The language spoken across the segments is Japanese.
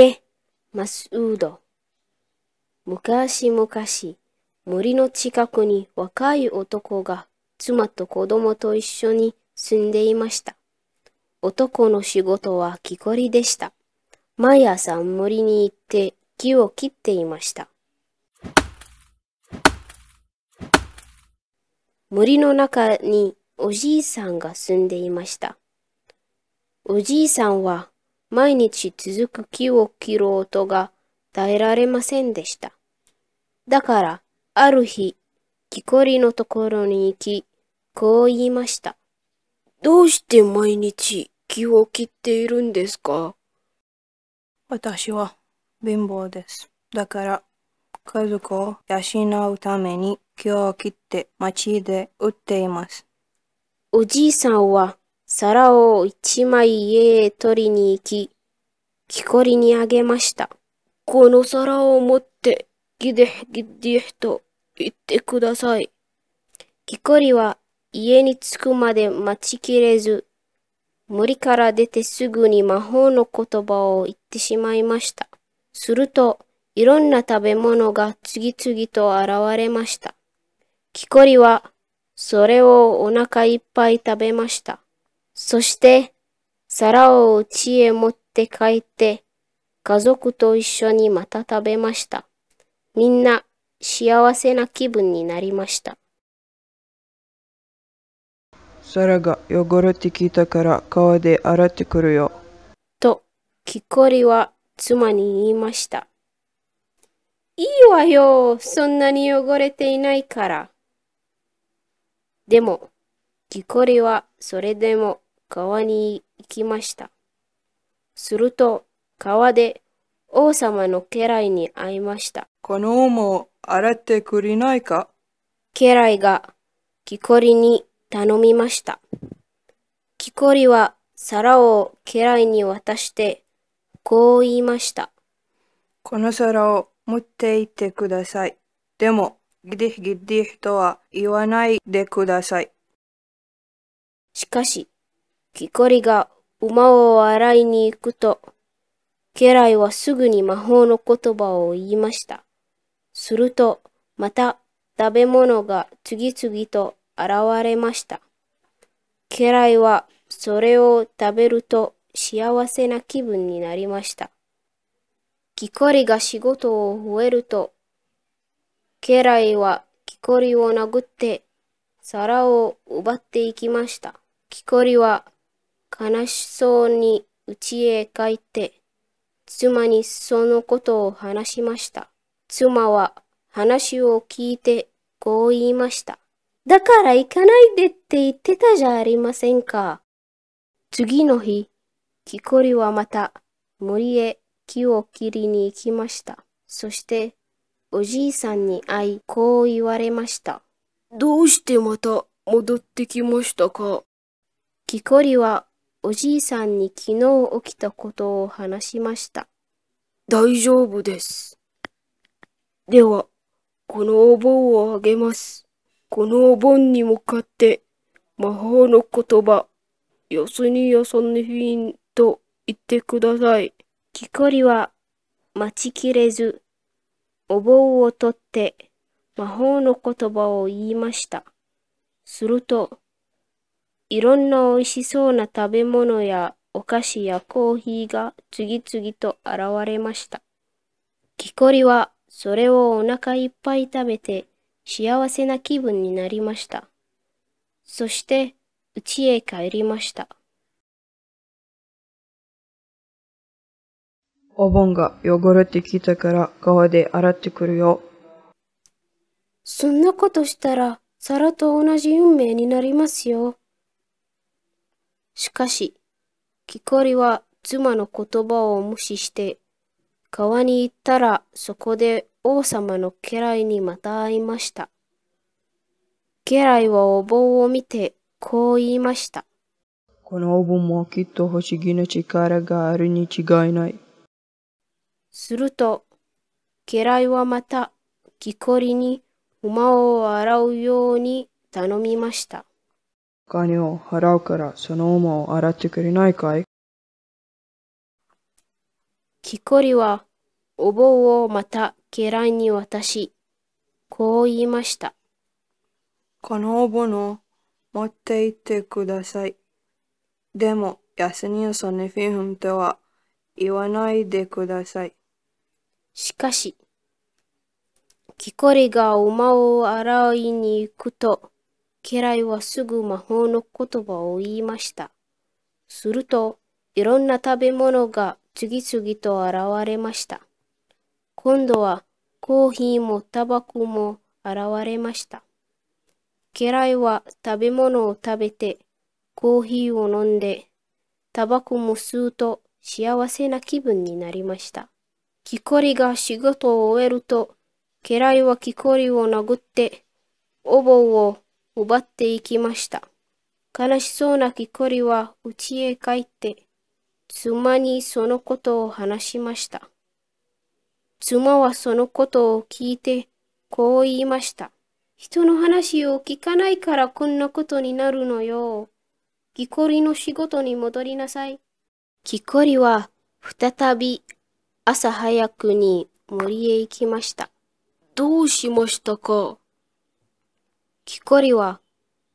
け、マスウド。昔々、森の近くに若い男が妻と子供と一緒に住んでいました。男の仕事は木こりでした。毎朝森に行って木を切っていました。森の中におじいさんが住んでいました。おじいさんは毎日続く木を切る音が耐えられませんでした。だから、ある日、木こりのところに行き、こう言いました。どうして毎日木を切っているんですか私は貧乏です。だから、家族を養うために木を切って町で売っています。おじいさんは皿を一枚家へ取りに行き、木こりにあげました。この皿を持って、ギデギデと言ってください。木こりは家に着くまで待ちきれず、森から出てすぐに魔法の言葉を言ってしまいました。すると、いろんな食べ物が次々と現れました。木こりは、それをお腹いっぱい食べました。そして、皿を家へ持って帰って、家族と一緒にまた食べました。みんな幸せな気分になりました。皿が汚れてきたから川で洗ってくるよ。と、木こりは妻に言いました。いいわよ、そんなに汚れていないから。でも、木こりはそれでも川に行きました。すると、川で王様の家来に会いました。この王を洗ってくれないか家来が木こりに頼みました。木こりは皿を家来に渡して、こう言いました。この皿を持って行ってください。でも、ギディギディとは言わないでください。しかし、木こりが馬を洗いに行くと、家来はすぐに魔法の言葉を言いました。すると、また食べ物が次々と現れました。家来はそれを食べると幸せな気分になりました。木こりが仕事を終えると、家来は木こりを殴って皿を奪っていきました。木こりは悲しそうに家へ帰って、妻にそのことを話しました。妻は話を聞いてこう言いました。だから行かないでって言ってたじゃありませんか。次の日、キコリはまた森へ木を切りに行きました。そしておじいさんに会い、こう言われました。どうしてまた戻ってきましたかキコリはおじいさんに昨日起きたことを話しました。大丈夫です。では、このお盆をあげます。このお盆に向かって、魔法の言葉、よすによそにひんと言ってください。木こりは待ちきれず、お盆を取って魔法の言葉を言いました。すると、いろんな美味しそうな食べ物やお菓子やコーヒーが次々と現れました。木こりはそれをお腹いっぱい食べて幸せな気分になりました。そして家へ帰りました。お盆が汚れてきたから川で洗ってくるよ。そんなことしたら、皿と同じ運命になりますよ。しかし、キコリは妻の言葉を無視して、川に行ったらそこで王様の家来にまた会いました。家来はお盆を見てこう言いました。このお盆もきっと不思議な力があるに違いない。すると、家来はまた、木こりに馬を洗うように頼みました。金を払うからその馬を洗ってくれないかい木こりはお盆をまた家来に渡し、こう言いました。このお盆の持って行ってください。でも、安にそのフィフンとは言わないでください。しかし、木こりが馬を洗いに行くと、家来はすぐ魔法の言葉を言いました。すると、いろんな食べ物が次々と現れました。今度はコーヒーもタバコも現れました。家来は食べ物を食べて、コーヒーを飲んで、タバコも吸うと幸せな気分になりました。木こりが仕事を終えると、家来は木こりを殴って、お盆を奪っていきました。悲しそうなキコリは家へ帰って、妻にそのことを話しました。妻はそのことを聞いて、こう言いました。人の話を聞かないからこんなことになるのよ。キコリの仕事に戻りなさい。キコリは再び朝早くに森へ行きました。どうしましたかキコリは、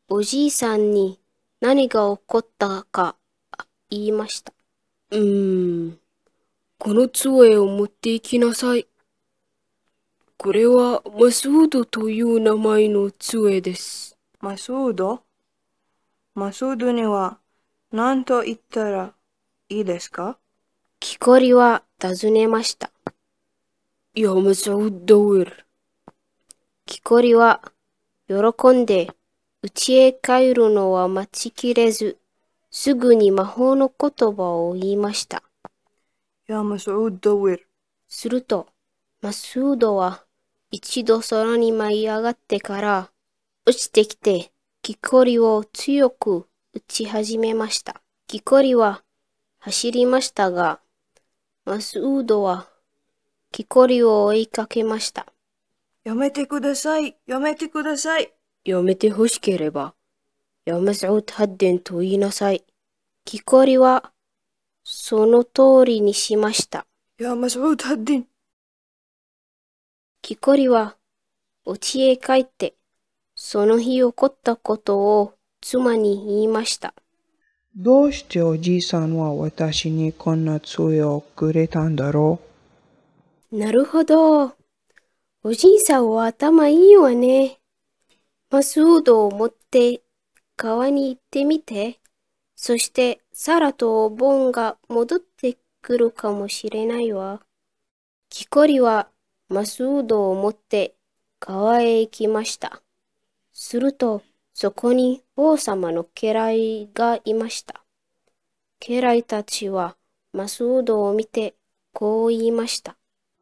おじいさんに何が起こったか言いました。うーん、この杖を持っていきなさい。これはマスードという名前の杖です。マスードマスードには何と言ったらいいですかキコリは尋ねました。やめちードどうキコリは喜んで、家へ帰るのは待ちきれず、すぐに魔法の言葉を言いました。やマスウドウェル。すると、マスウドは一度空に舞い上がってから落ちてきて木こりを強く打ち始めました。木こりは走りましたが、マスウドは木こりを追いかけました。やめてください、やめてください。やめてほしければ、やめさう発んと言いなさい。木こりは、その通りにしました。やめさう発ん。木こりは、お家へ帰って、その日起こったことを妻に言いました。どうしておじいさんは私にこんな杖をくれたんだろうなるほど。おじいさんは頭いいわね。マスウードを持って川に行ってみて。そしてサラとお盆が戻ってくるかもしれないわ。キコリはマスウードを持って川へ行きました。するとそこに王様の家来がいました。家来たちはマスウードを見てこう言いました。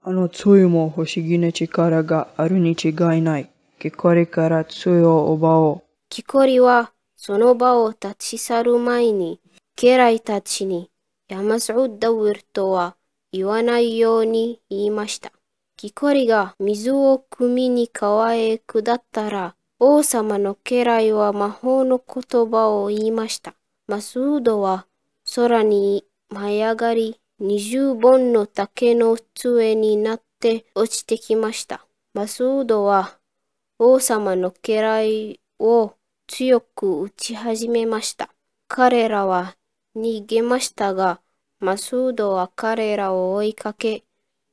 あの杖も不思議な力があるに違いない。木こりから杖を奪おう。木こりは、その場を立ち去る前に、家来たちに、ヤマスウッダウルとは言わないように言いました。木こりが水を汲みに川へ下ったら、王様の家来は魔法の言葉を言いました。マスウドは空に舞い上がり、二十本の竹の杖になって落ちてきました。マスードは王様の家来を強く打ち始めました。彼らは逃げましたが、マスードは彼らを追いかけ、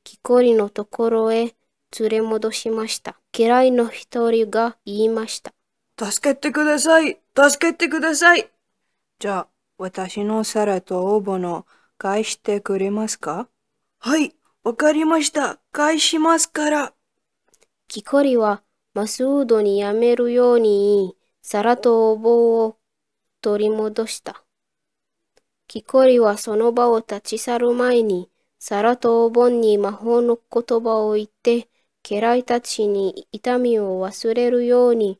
木こりのところへ連れ戻しました。家来の一人が言いました。助けてください助けてくださいじゃあ、私のサラとオーボの返してくれますかはい、わかりました。返しますから。キコリはマスードにやめるように皿とお棒を取り戻した。キコリはその場を立ち去る前に、皿とお盆に魔法の言葉を言って、家来たちに痛みを忘れるように、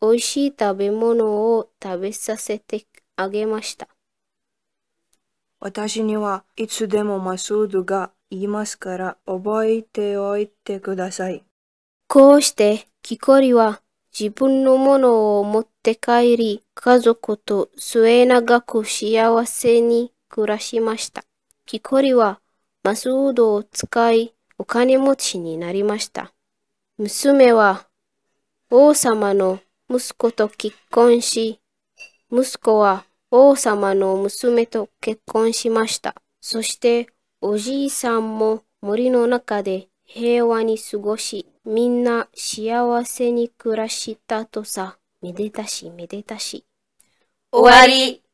美味しい食べ物を食べさせてあげました。私にはいつでもマスードが言いますから覚えておいてください。こうしてキコリは自分のものを持って帰り、家族と末永く幸せに暮らしました。キコリはマスードを使いお金持ちになりました。娘は王様の息子と結婚し、息子は王様の娘と結婚しました。そしておじいさんも森の中で平和に過ごし、みんな幸せに暮らしたとさ、めでたしめでたし。終わり